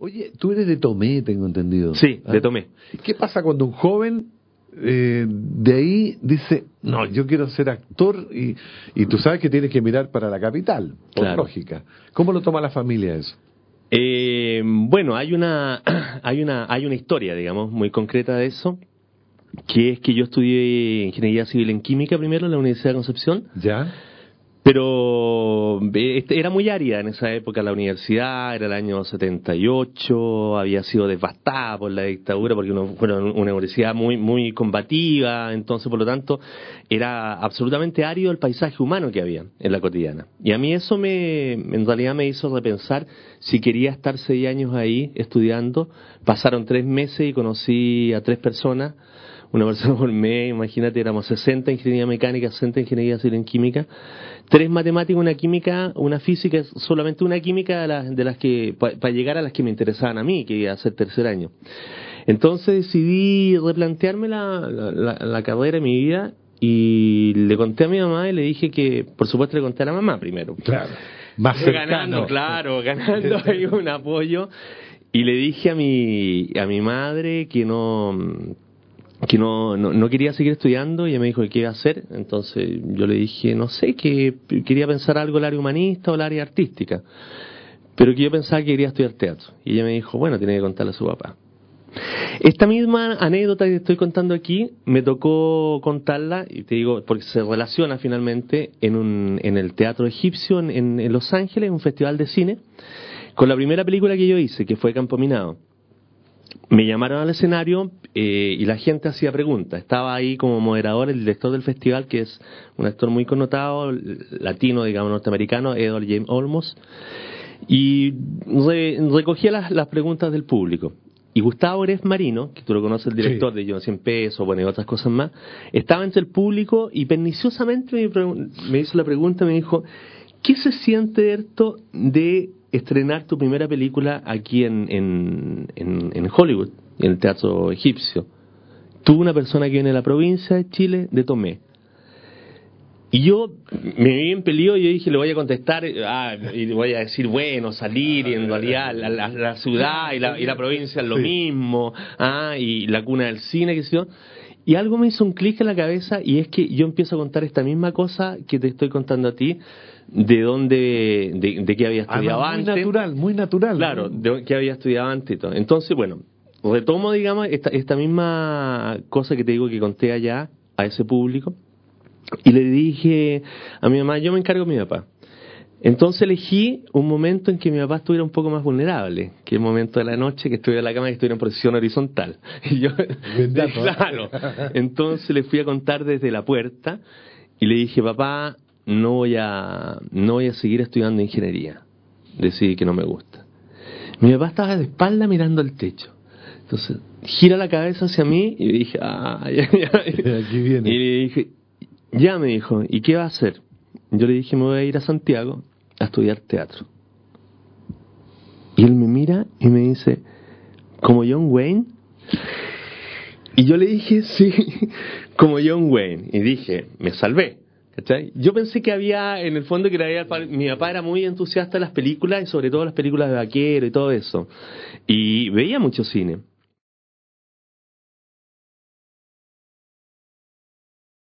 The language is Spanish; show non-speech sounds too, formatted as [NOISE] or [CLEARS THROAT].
Oye, tú eres de Tomé, tengo entendido. Sí, de ah. Tomé. ¿Qué pasa cuando un joven eh, de ahí dice, no, yo quiero ser actor y, y tú sabes que tienes que mirar para la capital, por lógica. ¿Cómo lo toma la familia eso? Eh, bueno, hay una, [CLEARS THROAT] hay, una, hay una historia, digamos, muy concreta de eso, que es que yo estudié Ingeniería Civil en Química primero en la Universidad de Concepción. Ya pero eh, este, era muy árida en esa época la universidad, era el año 78, había sido devastada por la dictadura porque uno, fue una universidad muy, muy combativa, entonces por lo tanto era absolutamente árido el paisaje humano que había en la cotidiana. Y a mí eso me, en realidad me hizo repensar si quería estar seis años ahí estudiando. Pasaron tres meses y conocí a tres personas una persona por mes, imagínate, éramos 60 ingeniería mecánica, 60 ingeniería civil en química, tres matemáticas, una química, una física, solamente una química de las, de las que, para llegar a las que me interesaban a mí, que iba a ser tercer año. Entonces decidí replantearme la, la, carrera en mi vida y le conté a mi mamá y le dije que, por supuesto, le conté a la mamá primero. Claro. Más Ganando, claro, [LAUGHS] ganando ahí un apoyo. Y le dije a mi, a mi madre que no que no, no, quería seguir estudiando y ella me dijo, ¿qué iba a hacer? Entonces yo le dije, no sé, que quería pensar algo en el área humanista o el área artística, pero que yo pensaba que quería estudiar teatro. Y ella me dijo, bueno, tiene que contarle a su papá. Esta misma anécdota que estoy contando aquí me tocó contarla, y te digo, porque se relaciona finalmente en, un, en el Teatro Egipcio en, en Los Ángeles, un festival de cine, con la primera película que yo hice, que fue Campo me llamaron al escenario eh, y la gente hacía preguntas. Estaba ahí como moderador el director del festival, que es un actor muy connotado, latino, digamos, norteamericano, Edward James Olmos. Y recogía las, preguntas del público. Y Gustavo Eres Marino, que tú lo conoces, el director de Yo 100 pesos, bueno, y otras cosas más, estaba entre el público y perniciosamente me, hizo la pregunta, me dijo, ¿qué se siente, esto de estrenar tu primera película aquí en, en, en, Hollywood, en el teatro egipcio. Tú, una persona que viene de la provincia de Chile, de Tomé. Y yo me vi en peligro y yo dije, le voy a contestar, ah, y voy a decir, bueno, salir y en realidad la, ciudad y la, y la provincia es lo mismo, ah, y la cuna del cine, que sé yo. Y algo me hizo un clic en la cabeza y es que yo empiezo a contar esta misma cosa que te estoy contando a ti, de dónde, de, de qué había ah, estudiado antes. Muy natural, muy natural. Claro, de qué había estudiado antes y todo. Entonces, bueno, retomo, digamos, esta, esta misma cosa que te digo que conté allá a ese público y le dije a mi mamá, yo me encargo de mi papá. Entonces elegí un momento en que mi papá estuviera un poco más vulnerable, que el momento de la noche, que estuviera en la cama y estuviera en posición horizontal. [LAUGHS] Y yo, ¿eh? [LAUGHS] claro. Entonces le fui a contar desde la puerta y le dije, papá, no voy a, no voy a seguir estudiando ingeniería. Decidí que no me gusta. Mi papá estaba de espalda mirando al techo. Entonces gira la cabeza hacia mí y dije, ah, [LAUGHS] Y le dije, ya me dijo, ¿y qué va a hacer? yo le dije, me voy a ir a Santiago a estudiar teatro. Y él me mira y me dice, ¿como John Wayne? Y yo le dije, [LAUGHS] sí, como John Wayne. Y dije, me salvé. Yo pensé que había, en el fondo, que mi papá era muy entusiasta de las películas y sobre todo las películas de vaquero y todo eso. Y veía mucho cine.